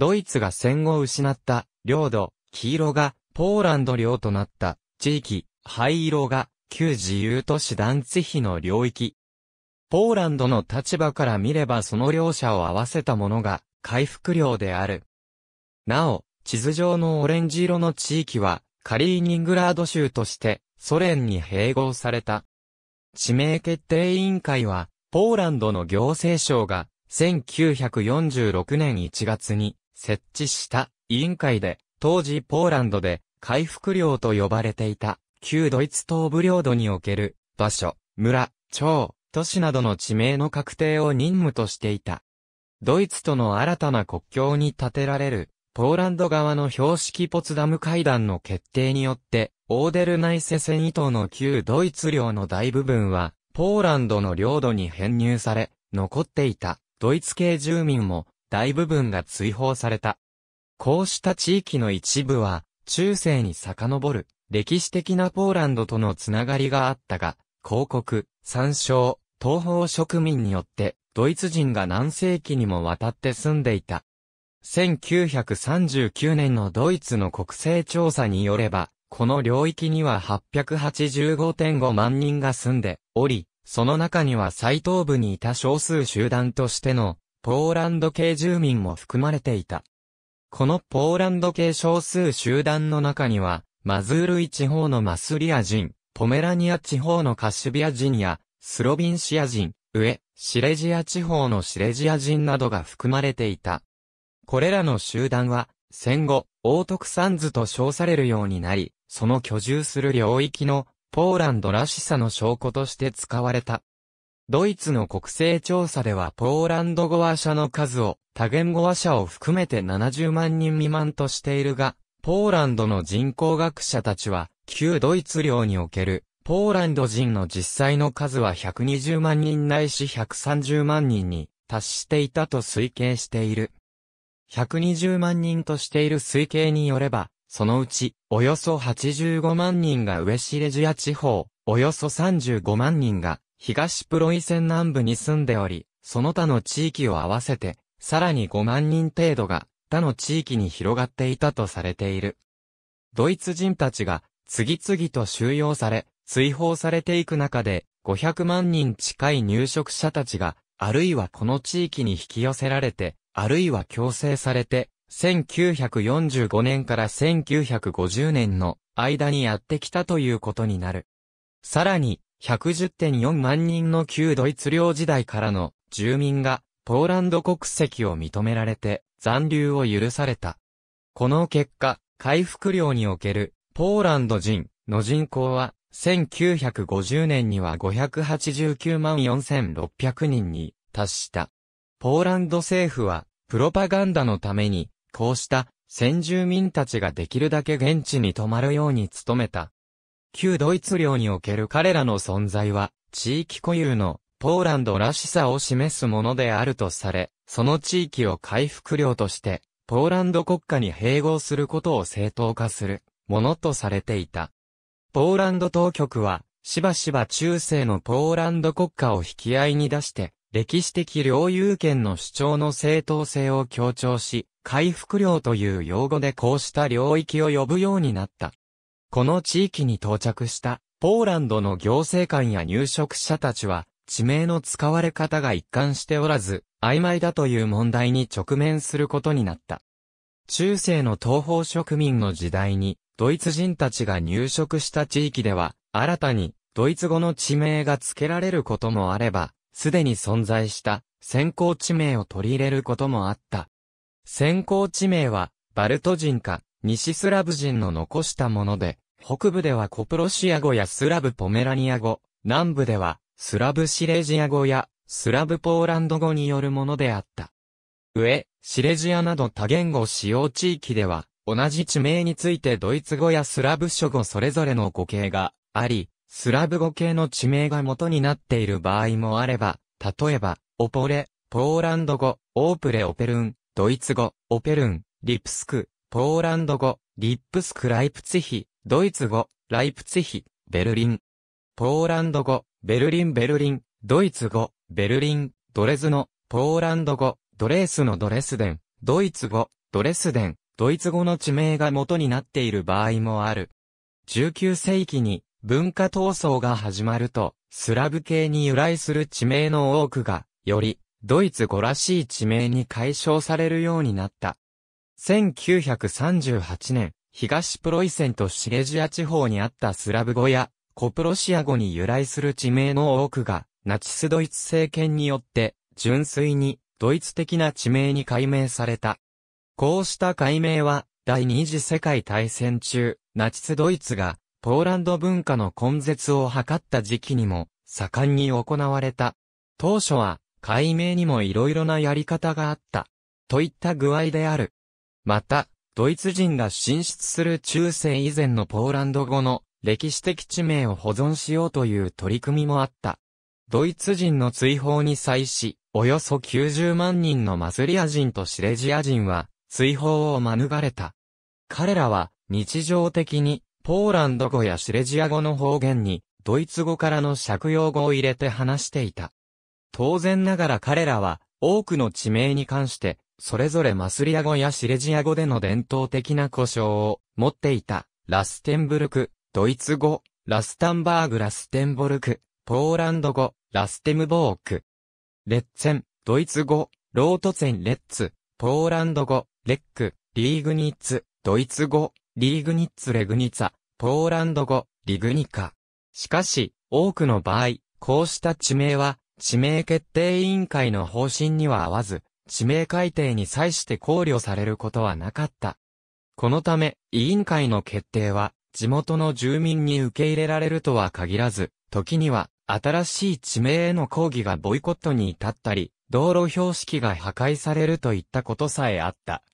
ドイツが戦後失った領土、黄色がポーランド領となった地域、灰色が旧自由都市団地比の領域。ポーランドの立場から見ればその両者を合わせたものが回復領である。なお、地図上のオレンジ色の地域はカリーニングラード州としてソ連に併合された。地名決定委員会はポーランドの行政省が1946年1月に設置した委員会で、当時ポーランドで回復領と呼ばれていた旧ドイツ東部領土における場所、村、町、都市などの地名の確定を任務としていた。ドイツとの新たな国境に建てられるポーランド側の標識ポツダム会談の決定によって、オーデルナイセ戦以東の旧ドイツ領の大部分は、ポーランドの領土に編入され、残っていたドイツ系住民も大部分が追放された。こうした地域の一部は、中世に遡る、歴史的なポーランドとのつながりがあったが、広告、参照、東方植民によって、ドイツ人が何世紀にもわたって住んでいた。1939年のドイツの国勢調査によれば、この領域には885.5万人が住んでおり、その中には最東部にいた少数集団としてのポーランド系住民も含まれていた。このポーランド系少数集団の中には、マズールイ地方のマスリア人、ポメラニア地方のカシュビア人や、スロビンシア人、上、シレジア地方のシレジア人などが含まれていた。これらの集団は、戦後、オートクサンズと称されるようになり、その居住する領域の、ポーランドらしさの証拠として使われた。ドイツの国勢調査ではポーランド語話者の数を多言語話者を含めて70万人未満としているが、ポーランドの人口学者たちは、旧ドイツ領におけるポーランド人の実際の数は120万人ないし130万人に達していたと推計している。120万人としている推計によれば、そのうち、およそ85万人がウェシレジア地方、およそ35万人が東プロイセン南部に住んでおり、その他の地域を合わせて、さらに5万人程度が、他の地域に広がっていたとされている。ドイツ人たちが、次々と収容され、追放されていく中で、500万人近い入植者たちが、あるいはこの地域に引き寄せられて、あるいは強制されて、1945年から1950年の間にやってきたということになる。さらに、110.4万人の旧ドイツ領時代からの住民がポーランド国籍を認められて残留を許された。この結果、回復量におけるポーランド人の人口は1950年には589万4600人に達した。ポーランド政府はプロパガンダのためにこうした先住民たちができるだけ現地に泊まるように努めた。旧ドイツ領における彼らの存在は、地域固有のポーランドらしさを示すものであるとされ、その地域を回復領として、ポーランド国家に併合することを正当化するものとされていた。ポーランド当局は、しばしば中世のポーランド国家を引き合いに出して、歴史的領有権の主張の正当性を強調し、回復領という用語でこうした領域を呼ぶようになった。この地域に到着したポーランドの行政官や入植者たちは地名の使われ方が一貫しておらず曖昧だという問題に直面することになった。中世の東方植民の時代にドイツ人たちが入植した地域では新たにドイツ語の地名が付けられることもあればすでに存在した先行地名を取り入れることもあった。先行地名はバルト人か西スラブ人の残したもので、北部ではコプロシア語やスラブポメラニア語、南部ではスラブシレジア語やスラブポーランド語によるものであった。上、シレジアなど多言語使用地域では、同じ地名についてドイツ語やスラブ諸語それぞれの語形があり、スラブ語系の地名が元になっている場合もあれば、例えば、オポレ、ポーランド語、オープレオペルン、ドイツ語、オペルン、リプスク、ポーランド語、リップスクライプツヒ、ドイツ語、ライプツヒ、ベルリン。ポーランド語、ベルリンベルリン、ドイツ語、ベルリン、ドレズの、ポーランド語、ドレースのドレスデン、ドイツ語、ドレスデン、ドイツ語の地名が元になっている場合もある。19世紀に文化闘争が始まると、スラブ系に由来する地名の多くが、より、ドイツ語らしい地名に解消されるようになった。1938年、東プロイセンとシゲジア地方にあったスラブ語や、コプロシア語に由来する地名の多くが、ナチスドイツ政権によって、純粋に、ドイツ的な地名に改名された。こうした改名は、第二次世界大戦中、ナチスドイツが、ポーランド文化の根絶を図った時期にも、盛んに行われた。当初は、改名にも色々なやり方があった。といった具合である。また、ドイツ人が進出する中世以前のポーランド語の歴史的地名を保存しようという取り組みもあった。ドイツ人の追放に際し、およそ90万人のマスリア人とシレジア人は追放を免れた。彼らは日常的にポーランド語やシレジア語の方言にドイツ語からの借用語を入れて話していた。当然ながら彼らは多くの地名に関してそれぞれマスリア語やシレジア語での伝統的な故障を持っていた、ラステンブルク、ドイツ語、ラスタンバーグ・ラステンボルク、ポーランド語、ラステムボーク、レッツェン、ドイツ語、ロートツェン・レッツ、ポーランド語、レック、リーグニッツ、ドイツ語、リーグニッツ・レグニツァ、ポーランド語、リグニカ。しかし、多くの場合、こうした地名は、地名決定委員会の方針には合わず、指名改定に際して考慮されることはなかった。このため、委員会の決定は、地元の住民に受け入れられるとは限らず、時には、新しい地名への抗議がボイコットに至ったり、道路標識が破壊されるといったことさえあった。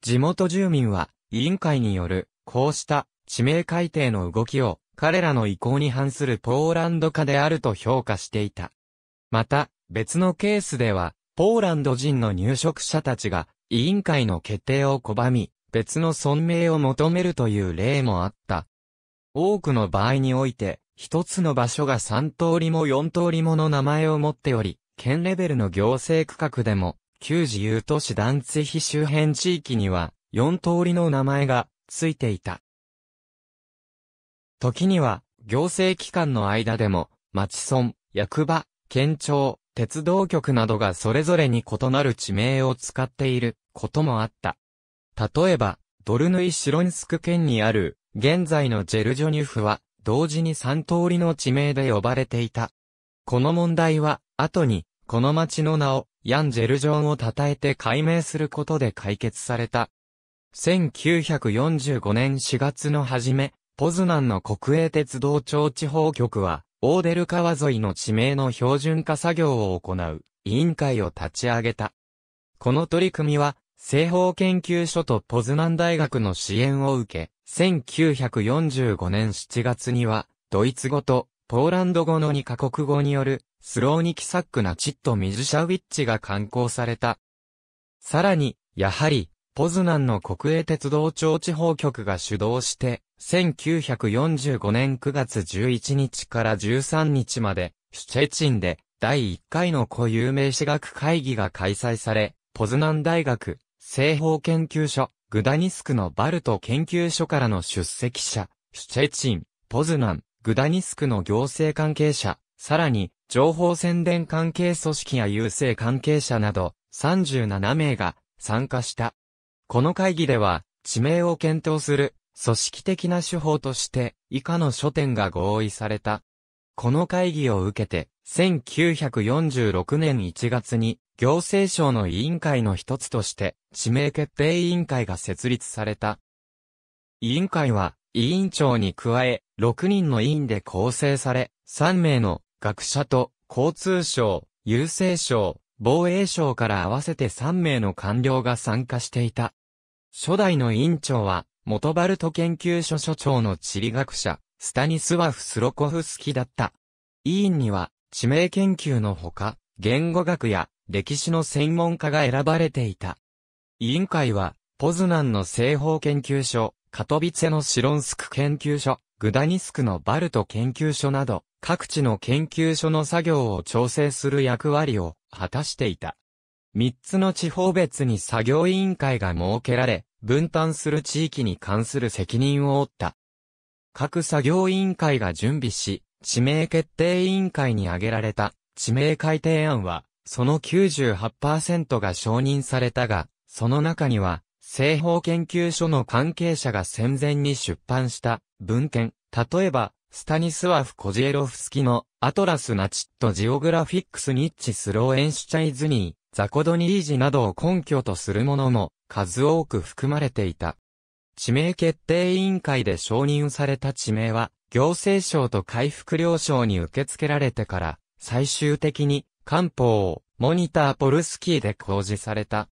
地元住民は、委員会による、こうした地名改定の動きを、彼らの意向に反するポーランド化であると評価していた。また、別のケースでは、ポーランド人の入植者たちが、委員会の決定を拒み、別の存命を求めるという例もあった。多くの場合において、一つの場所が三通りも四通りもの名前を持っており、県レベルの行政区画でも、旧自由都市団地非周辺地域には、四通りの名前が、ついていた。時には、行政機関の間でも、町村、役場、県庁、鉄道局などがそれぞれに異なる地名を使っていることもあった。例えば、ドルヌイ・シロンスク県にある、現在のジェルジョニュフは、同時に3通りの地名で呼ばれていた。この問題は、後に、この町の名を、ヤン・ジェルジョンを称えて解明することで解決された。1945年4月の初め、ポズナンの国営鉄道庁地方局は、オーデル川沿いの地名の標準化作業を行う委員会を立ち上げた。この取り組みは、西方研究所とポズナン大学の支援を受け、1945年7月には、ドイツ語とポーランド語の2カ国語による、スローニキサックなチット・ミジシャウィッチが刊行された。さらに、やはり、ポズナンの国営鉄道庁地方局が主導して、1945年9月11日から13日まで、シュチェチンで第1回の固有名詞学会議が開催され、ポズナン大学、西方研究所、グダニスクのバルト研究所からの出席者、シュチェチン、ポズナン、グダニスクの行政関係者、さらに、情報宣伝関係組織や郵政関係者など、37名が参加した。この会議では、地名を検討する、組織的な手法として、以下の書店が合意された。この会議を受けて、1946年1月に、行政省の委員会の一つとして、地名決定委員会が設立された。委員会は、委員長に加え、6人の委員で構成され、3名の学者と交通省、郵政省、防衛省から合わせて3名の官僚が参加していた。初代の委員長は、元バルト研究所所長の地理学者、スタニスワフ・スロコフスキだった。委員には、地名研究のほか、言語学や歴史の専門家が選ばれていた。委員会は、ポズナンの西方研究所、カトビツェのシロンスク研究所、グダニスクのバルト研究所など、各地の研究所の作業を調整する役割を果たしていた。3つの地方別に作業委員会が設けられ、分担する地域に関する責任を負った。各作業委員会が準備し、地名決定委員会に挙げられた地名改定案は、その98%が承認されたが、その中には、西方研究所の関係者が戦前に出版した文献、例えば、スタニスワフ・コジエロフスキのアトラス・ナチット・ジオグラフィックス・ニッチ・スロー・エンシュチャイズニザコドニージなどを根拠とするものも数多く含まれていた。地名決定委員会で承認された地名は、行政省と回復領省に受け付けられてから、最終的に官報、モニターポルスキーで公示された。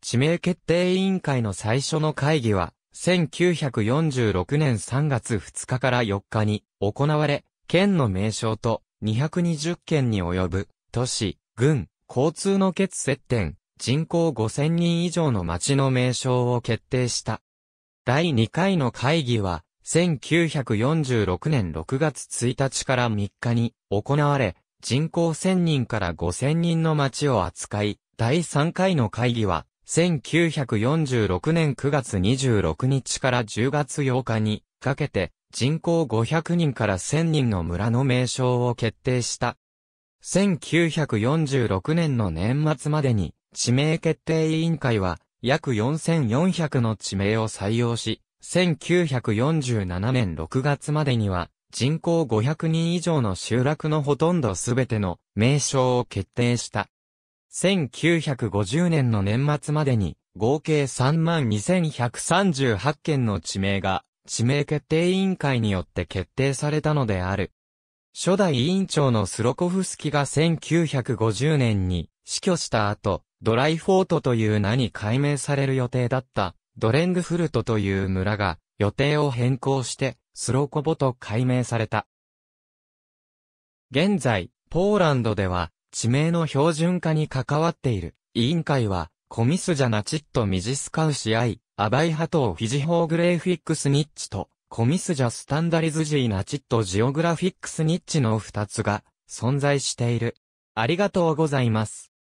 地名決定委員会の最初の会議は、1946年3月2日から4日に行われ、県の名称と220県に及ぶ都市、郡、交通の欠接点、人口5000人以上の町の名称を決定した。第2回の会議は、1946年6月1日から3日に行われ、人口1000人から5000人の町を扱い、第3回の会議は、1946年9月26日から10月8日にかけて、人口500人から1000人の村の名称を決定した。1946年の年末までに、地名決定委員会は、約4400の地名を採用し、1947年6月までには、人口500人以上の集落のほとんどすべての名称を決定した。1950年の年末までに、合計32,138件の地名が、地名決定委員会によって決定されたのである。初代委員長のスロコフスキが1950年に死去した後、ドライフォートという名に改名される予定だったドレングフルトという村が予定を変更してスロコボと改名された。現在、ポーランドでは地名の標準化に関わっている委員会はコミスジャナチットミジスカウシアイ、アバイハトフィジホーグレーフィックスニッチとコミスジャスタンダリズジーナチットジオグラフィックスニッチの2つが存在している。ありがとうございます。